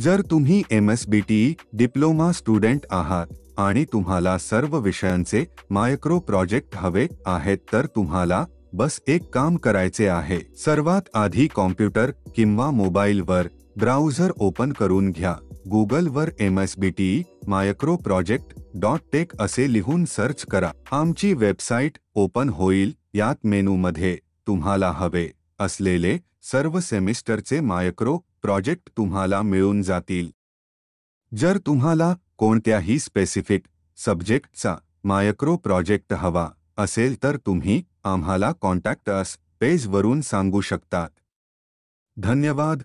जर तुम्ही M S B T diploma student आहात आणि तुम्हाला सर्व विषयांचे मायक्रो प्रोजेक्ट हवे आहेत तर तुम्हाला बस एक काम करायचे आहे सर्वात आधी कॉम्प्युटर किंवा मोबाईल वर ब्राउझर ओपन करून घ्या गुगल वर M S B T e micro project dot tech असे लिहून सर्च करा आमची वेबसाईट ओपन होईल यात मेनूमध्ये तुम्हाला हवे असलेले सर्व सेमिस्टरचे मायक्रो प्रोजेक्ट तुम्हाला मिळून जातील जर तुम्हाला को स्पेसिफिक सब्जेक्ट का मैक्रो प्रोजेक्ट हवा असेल तर तुम्ही आम्हाला कॉन्टॅक्ट अस पेजवरून सांगू शकतात धन्यवाद